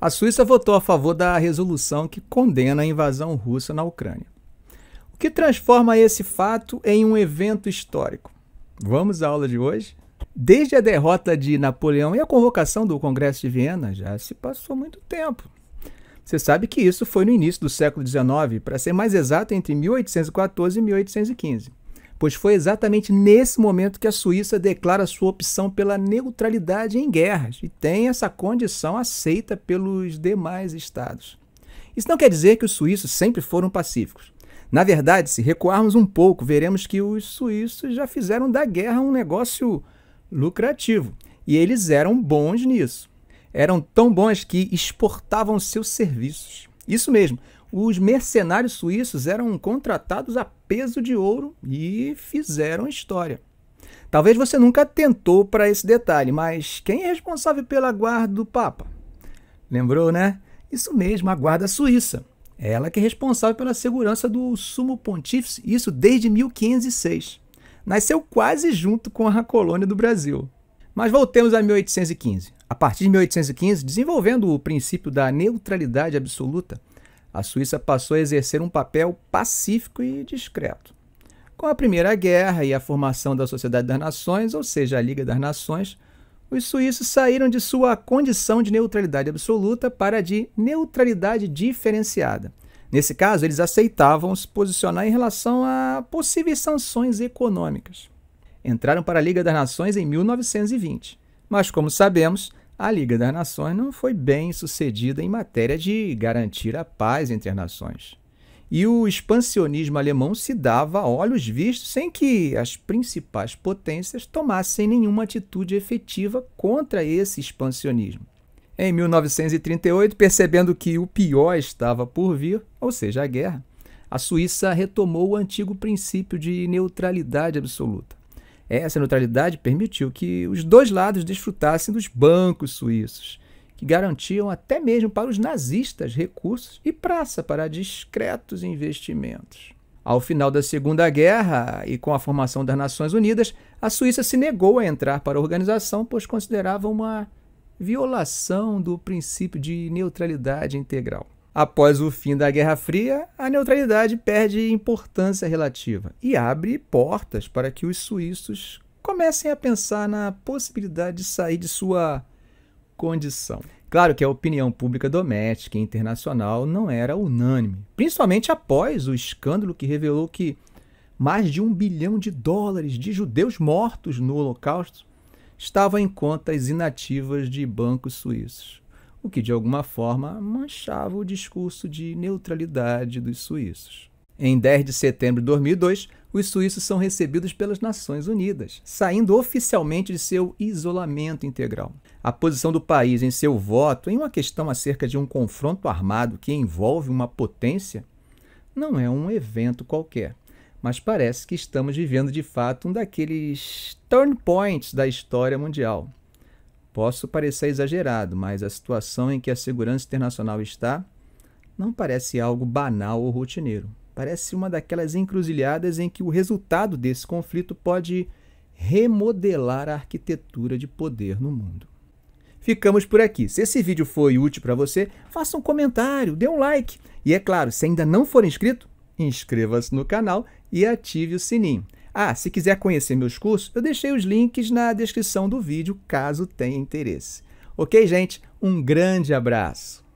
A Suíça votou a favor da resolução que condena a invasão russa na Ucrânia. O que transforma esse fato em um evento histórico? Vamos à aula de hoje? Desde a derrota de Napoleão e a convocação do Congresso de Viena, já se passou muito tempo. Você sabe que isso foi no início do século XIX, para ser mais exato, entre 1814 e 1815 pois foi exatamente nesse momento que a Suíça declara sua opção pela neutralidade em guerras e tem essa condição aceita pelos demais estados. Isso não quer dizer que os suíços sempre foram pacíficos. Na verdade, se recuarmos um pouco, veremos que os suíços já fizeram da guerra um negócio lucrativo e eles eram bons nisso. Eram tão bons que exportavam seus serviços. Isso mesmo, os mercenários suíços eram contratados a peso de ouro e fizeram história. Talvez você nunca atentou para esse detalhe, mas quem é responsável pela guarda do Papa? Lembrou, né? Isso mesmo, a guarda suíça. Ela que é responsável pela segurança do sumo pontífice, isso desde 1506. Nasceu quase junto com a colônia do Brasil. Mas voltemos a 1815. A partir de 1815, desenvolvendo o princípio da neutralidade absoluta, a Suíça passou a exercer um papel pacífico e discreto. Com a Primeira Guerra e a formação da Sociedade das Nações, ou seja, a Liga das Nações, os suíços saíram de sua condição de neutralidade absoluta para a de neutralidade diferenciada. Nesse caso, eles aceitavam se posicionar em relação a possíveis sanções econômicas. Entraram para a Liga das Nações em 1920, mas, como sabemos, a Liga das Nações não foi bem sucedida em matéria de garantir a paz entre as nações. E o expansionismo alemão se dava a olhos vistos sem que as principais potências tomassem nenhuma atitude efetiva contra esse expansionismo. Em 1938, percebendo que o pior estava por vir, ou seja, a guerra, a Suíça retomou o antigo princípio de neutralidade absoluta. Essa neutralidade permitiu que os dois lados desfrutassem dos bancos suíços, que garantiam até mesmo para os nazistas recursos e praça para discretos investimentos. Ao final da Segunda Guerra e com a formação das Nações Unidas, a Suíça se negou a entrar para a organização, pois considerava uma violação do princípio de neutralidade integral. Após o fim da Guerra Fria, a neutralidade perde importância relativa e abre portas para que os suíços comecem a pensar na possibilidade de sair de sua condição. Claro que a opinião pública doméstica e internacional não era unânime, principalmente após o escândalo que revelou que mais de um bilhão de dólares de judeus mortos no Holocausto estavam em contas inativas de bancos suíços o que de alguma forma manchava o discurso de neutralidade dos suíços. Em 10 de setembro de 2002, os suíços são recebidos pelas Nações Unidas, saindo oficialmente de seu isolamento integral. A posição do país em seu voto em uma questão acerca de um confronto armado que envolve uma potência não é um evento qualquer, mas parece que estamos vivendo de fato um daqueles turn points da história mundial. Posso parecer exagerado, mas a situação em que a segurança internacional está não parece algo banal ou rotineiro. Parece uma daquelas encruzilhadas em que o resultado desse conflito pode remodelar a arquitetura de poder no mundo. Ficamos por aqui. Se esse vídeo foi útil para você, faça um comentário, dê um like. E é claro, se ainda não for inscrito, inscreva-se no canal e ative o sininho. Ah, se quiser conhecer meus cursos, eu deixei os links na descrição do vídeo, caso tenha interesse. Ok, gente? Um grande abraço!